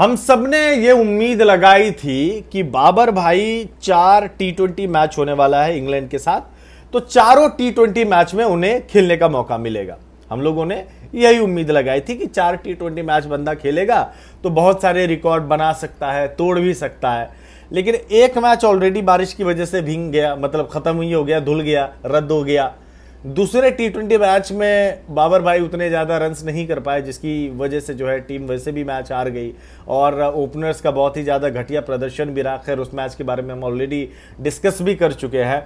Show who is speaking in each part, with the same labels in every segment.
Speaker 1: हम सब ने ये उम्मीद लगाई थी कि बाबर भाई चार टी ट्वेंटी मैच होने वाला है इंग्लैंड के साथ तो चारों टी ट्वेंटी मैच में उन्हें खेलने का मौका मिलेगा हम लोगों ने यही उम्मीद लगाई थी कि चार टी ट्वेंटी मैच बंदा खेलेगा तो बहुत सारे रिकॉर्ड बना सकता है तोड़ भी सकता है लेकिन एक मैच ऑलरेडी बारिश की वजह से भींग गया मतलब ख़त्म ही हो गया धुल गया रद्द हो गया दूसरे टी ट्वेंटी मैच में बाबर भाई उतने ज़्यादा रन्स नहीं कर पाए जिसकी वजह से जो है टीम वैसे भी मैच हार गई और ओपनर्स का बहुत ही ज़्यादा घटिया प्रदर्शन भी रहा खैर उस मैच के बारे में हम ऑलरेडी डिस्कस भी कर चुके हैं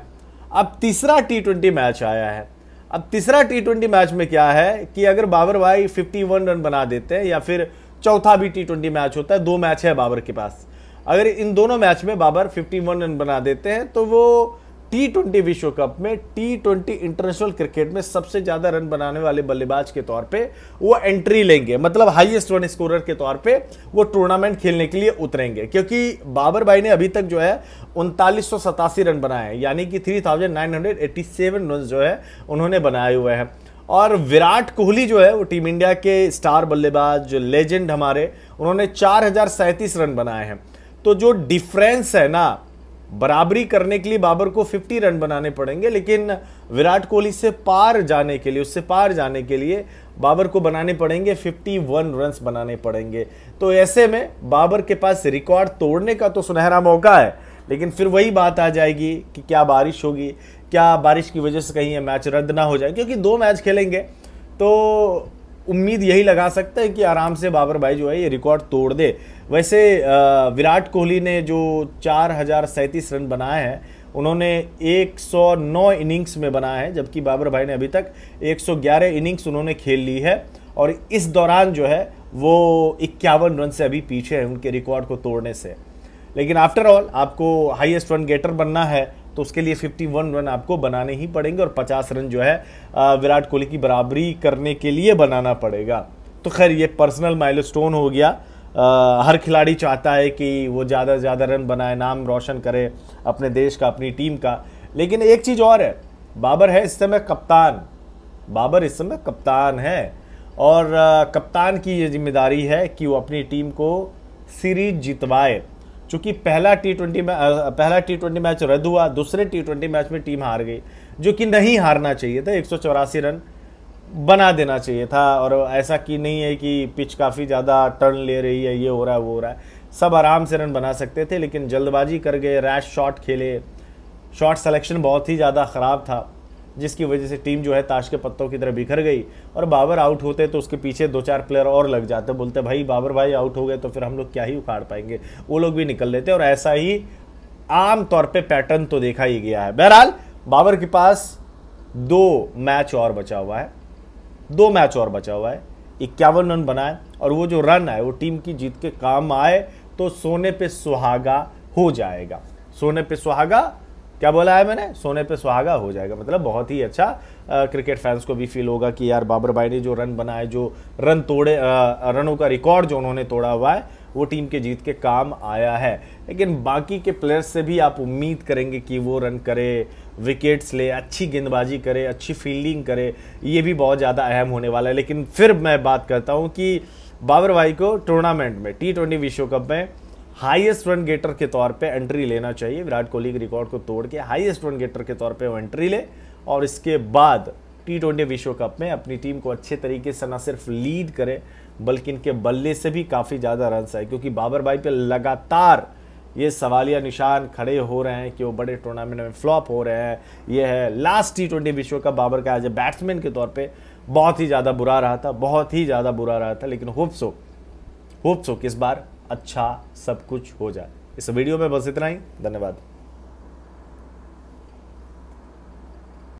Speaker 1: अब तीसरा टी ट्वेंटी मैच आया है अब तीसरा टी ट्वेंटी मैच में क्या है कि अगर बाबर भाई फिफ्टी वन रन बना देते हैं या फिर चौथा भी टी ट्वेंटी मैच होता है दो मैच है बाबर के पास अगर इन दोनों मैच में बाबर फिफ्टी वन रन बना देते हैं तो वो टी ट्वेंटी विश्व कप में टी ट्वेंटी इंटरनेशनल क्रिकेट में सबसे ज्यादा रन बनाने वाले बल्लेबाज के तौर पे वो एंट्री लेंगे मतलब हाईएस्ट रन स्कोरर के तौर पे वो टूर्नामेंट खेलने के लिए उतरेंगे क्योंकि बाबर भाई ने अभी तक जो है उनतालीस रन बनाए हैं यानी कि थ्री रन जो है उन्होंने बनाए हुए हैं और विराट कोहली जो है वो टीम इंडिया के स्टार बल्लेबाज जो लेजेंड हमारे उन्होंने चार रन बनाए हैं तो जो डिफरेंस है ना बराबरी करने के लिए बाबर को 50 रन बनाने पड़ेंगे लेकिन विराट कोहली से पार जाने के लिए उससे पार जाने के लिए बाबर को बनाने पड़ेंगे 51 रन्स बनाने पड़ेंगे तो ऐसे में बाबर के पास रिकॉर्ड तोड़ने का तो सुनहरा मौका है लेकिन फिर वही बात आ जाएगी कि क्या बारिश होगी क्या बारिश की वजह से कहीं ये मैच रद्द ना हो जाए क्योंकि दो मैच खेलेंगे तो उम्मीद यही लगा सकते हैं कि आराम से बाबर भाई जो है ये रिकॉर्ड तोड़ दे वैसे विराट कोहली ने जो चार हजार सैंतीस रन बनाए हैं उन्होंने 109 इनिंग्स में बनाए हैं जबकि बाबर भाई ने अभी तक 111 इनिंग्स उन्होंने खेल ली है और इस दौरान जो है वो इक्यावन रन से अभी पीछे हैं उनके रिकॉर्ड को तोड़ने से लेकिन आफ्टर ऑल आपको हाईएस्ट रन गेटर बनना है तो उसके लिए 51 रन आपको बनाने ही पड़ेंगे और 50 रन जो है विराट कोहली की बराबरी करने के लिए बनाना पड़ेगा तो खैर ये पर्सनल माइलस्टोन हो गया आ, हर खिलाड़ी चाहता है कि वो ज़्यादा से ज़्यादा रन बनाए नाम रोशन करे अपने देश का अपनी टीम का लेकिन एक चीज़ और है बाबर है इस समय कप्तान बाबर इस समय कप्तान है और आ, कप्तान की ये जिम्मेदारी है कि वो अपनी टीम को सीरीज जितवाए चूंकि पहला टी ट्वेंटी पहला टी ट्वेंटी मैच रद्द हुआ दूसरे टी ट्वेंटी मैच में टीम हार गई जो कि नहीं हारना चाहिए था एक रन बना देना चाहिए था और ऐसा कि नहीं है कि पिच काफ़ी ज़्यादा टर्न ले रही है ये हो रहा है वो हो रहा है सब आराम से रन बना सकते थे लेकिन जल्दबाजी कर गए रैश शॉट खेले शॉट सिलेक्शन बहुत ही ज़्यादा ख़राब था जिसकी वजह से टीम जो है ताश के पत्तों की तरह बिखर गई और बाबर आउट होते तो उसके पीछे दो चार प्लेयर और लग जाते बोलते भाई बाबर भाई आउट हो गए तो फिर हम लोग क्या ही उखाड़ पाएंगे वो लोग भी निकल लेते और ऐसा ही आम तौर पे पैटर्न तो देखा ही गया है बहरहाल बाबर के पास दो मैच और बचा हुआ है दो मैच और बचा हुआ है इक्यावन रन बनाए और वो जो रन आए वो टीम की जीत के काम आए तो सोने पे सुहागा हो जाएगा सोने पे सुहागा क्या बोला है मैंने सोने पे सुहागा हो जाएगा मतलब बहुत ही अच्छा आ, क्रिकेट फैंस को भी फील होगा कि यार बाबर भाई ने जो रन बनाए जो रन तोड़े आ, रनों का रिकॉर्ड जो उन्होंने तोड़ा हुआ है वो टीम के जीत के काम आया है लेकिन बाकी के प्लेयर्स से भी आप उम्मीद करेंगे कि वो रन करे विकेट्स ले अच्छी गेंदबाजी करे अच्छी फील्डिंग करे ये भी बहुत ज़्यादा अहम होने वाला है लेकिन फिर मैं बात करता हूँ कि बाबर भाई को टूर्नामेंट में टी ट्वेंटी विश्व कप में हाईएस्ट रन गेटर के तौर पे एंट्री लेना चाहिए विराट कोहली के रिकॉर्ड को तोड़ के हाईएस्ट रन गेटर के तौर पे वो एंट्री ले और इसके बाद टी ट्वेंटी विश्व कप में अपनी टीम को अच्छे तरीके से ना सिर्फ लीड करे बल्कि इनके बल्ले से भी काफ़ी ज़्यादा रन आए क्योंकि बाबर भाई पे लगातार ये सवालिया निशान खड़े हो रहे हैं कि वो बड़े टूर्नामेंट में फ्लॉप हो रहे हैं ये है लास्ट टी ट्वेंटी विश्व कप बाबर का एज ए बैट्समैन के तौर पे बहुत ही ज़्यादा बुरा रहा था बहुत ही ज़्यादा बुरा रहा था लेकिन होप्स हो होप्स हो किस बार अच्छा सब कुछ हो जाए इस वीडियो में बस इतना ही धन्यवाद